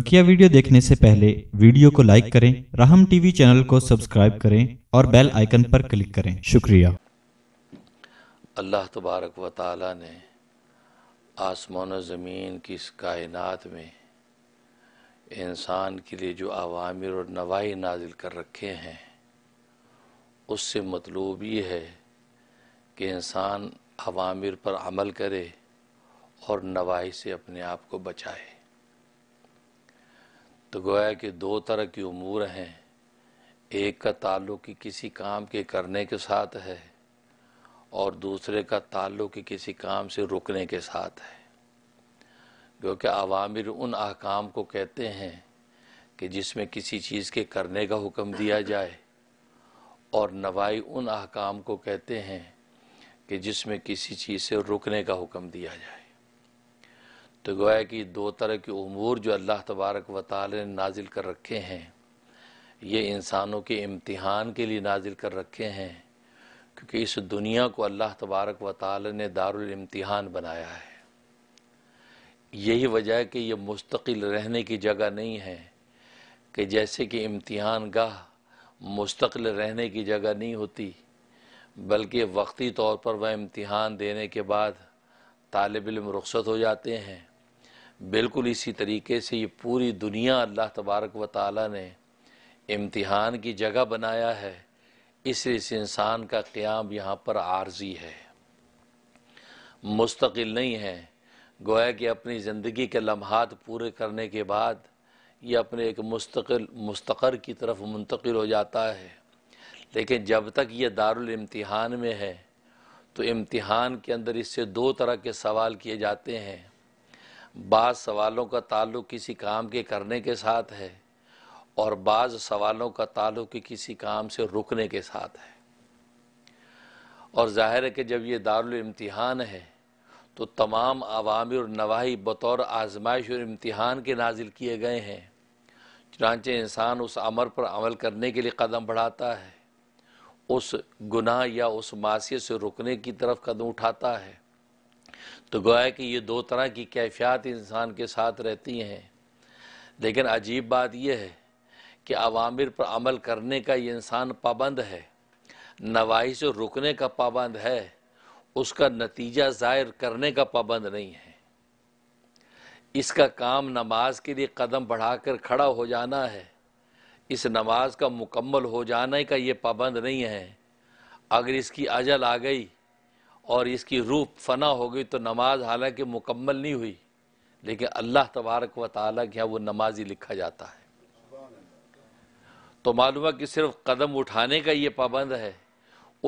बकिया वीडियो देखने से पहले वीडियो को लाइक करें राहम टीवी चैनल को सब्सक्राइब करें और बेल आइकन पर क्लिक करें शुक्रिया अल्लाह तबारक व ताली ने आसमान ज़मीन की इस कायनात में इंसान के लिए जो अवामिर और नवाई नाजिल कर रखे हैं उससे मतलूब ये है कि इंसान अवामिर पर अमल करे और नवाई से अपने आप को बचाए तो गोया कि दो तरह की उमूर हैं एक का ताल्लुक कि किसी काम के करने के साथ है और दूसरे का ताल्लुक कि किसी काम से रुकने के साथ है क्योंकि अवामिर उन अहकाम को कहते हैं कि जिसमें किसी चीज़ के करने का हुक्म दिया जाए और नवाई उन अहकाम को कहते हैं कि जिसमें किसी चीज़ से रुकने का हुक्म दिया जाए तो गोया कि दो तरह के अमूर जो अल्लाह तबारक व ताल ने नाजिल कर रखे हैं ये इंसानों के इम्तिहान के लिए नाजिल कर रखे हैं क्योंकि इस दुनिया को अल्लाह तबारक व ताल ने इम्तिहान बनाया है यही वजह है कि यह मुस्तकिल रहने की जगह नहीं है कि जैसे कि इम्तिहान गाह मुस्तकिल रहने की जगह नहीं होती बल्कि वक्ती तौर पर वह इम्तहान देने के बाद तालब इलम हो जाते हैं बिल्कुल इसी तरीके से ये पूरी दुनिया अल्लाह तबारक व ताली ने इम्तिहान की जगह बनाया है इसलिए इस इंसान का क़्याम यहाँ पर आर्जी है मुस्तकिल नहीं है गोया कि अपनी ज़िंदगी के लम्हात पूरे करने के बाद ये अपने एक मुस्तकिल मुस्तकर की तरफ मुंतकिल हो जाता है लेकिन जब तक ये दारुल इम्तिहान में है तो इम्तिहान के अंदर इससे दो तरह के सवाल किए जाते हैं बाज़ सवालों का ताल्लुक़ किसी काम के करने के साथ है और बाज़ सवालों का ताल्लुक़ किसी काम से रुकने के साथ है और ज़ाहिर है कि जब ये दारुलम्तहान है तो तमाम अवामी और नवाही बतौर आजमाइश और इम्तहान के नाजिल किए गए हैं चुनाचे इंसान उस अमर पर अमल करने के लिए कदम बढ़ाता है उस गुनाह या उस मासी से रुकने की तरफ कदम उठाता है तो गोया कि ये दो तरह की कैफियात इंसान के साथ रहती हैं लेकिन अजीब बात यह है कि अवामिर पर अमल करने का ये इंसान पाबंद है नवाही से रुकने का पाबंद है उसका नतीजा ज़ाहिर करने का पाबंद नहीं है इसका काम नमाज के लिए कदम बढ़ाकर खड़ा हो जाना है इस नमाज का मुकम्मल हो जाने का ये पाबंद नहीं है अगर इसकी अजल आ गई और इसकी रूह फना हो गई तो नमाज हालांकि मुकम्मल नहीं हुई लेकिन अल्लाह तबारक व ताली के यहाँ वो नमाज ही लिखा जाता है तो मालूम है कि सिर्फ कदम उठाने का ये पाबंद है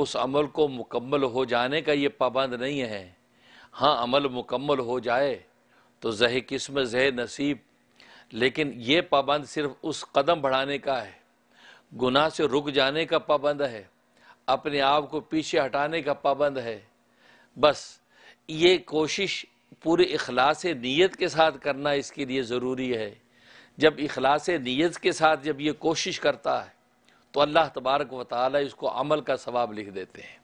उस अमल को मुकम्मल हो जाने का ये पाबंद नहीं है हाँ अमल मुकम्मल हो जाए तो जह किस्म जह नसीब लेकिन ये पाबंद सिर्फ उस कदम बढ़ाने का है गुनाह से रुक जाने का पाबंद है अपने आप को पीछे हटाने का पाबंद है बस ये कोशिश पूरे अखलास नीयत के साथ करना इसके लिए ज़रूरी है जब अखलास नीयत के साथ जब ये कोशिश करता है तो अल्लाह तबारक व इसको अमल का सवाब लिख देते हैं